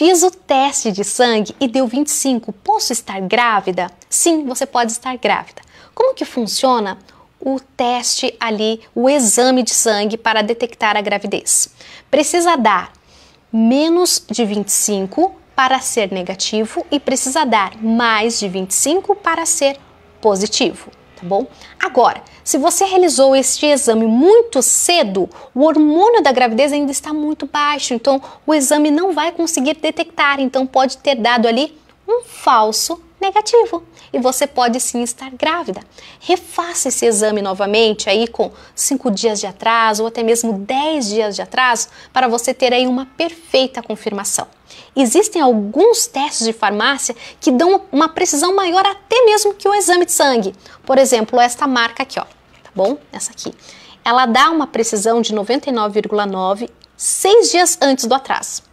Fiz o teste de sangue e deu 25. Posso estar grávida? Sim, você pode estar grávida. Como que funciona o teste ali, o exame de sangue para detectar a gravidez? Precisa dar menos de 25 para ser negativo e precisa dar mais de 25 para ser positivo tá bom? Agora, se você realizou este exame muito cedo, o hormônio da gravidez ainda está muito baixo, então o exame não vai conseguir detectar, então pode ter dado ali um falso negativo e você pode sim estar grávida. Refaça esse exame novamente aí com 5 dias de atraso ou até mesmo 10 dias de atraso para você ter aí uma perfeita confirmação. Existem alguns testes de farmácia que dão uma precisão maior até mesmo que o exame de sangue. Por exemplo, esta marca aqui, ó, tá bom? Essa aqui. Ela dá uma precisão de 99,9 seis dias antes do atraso.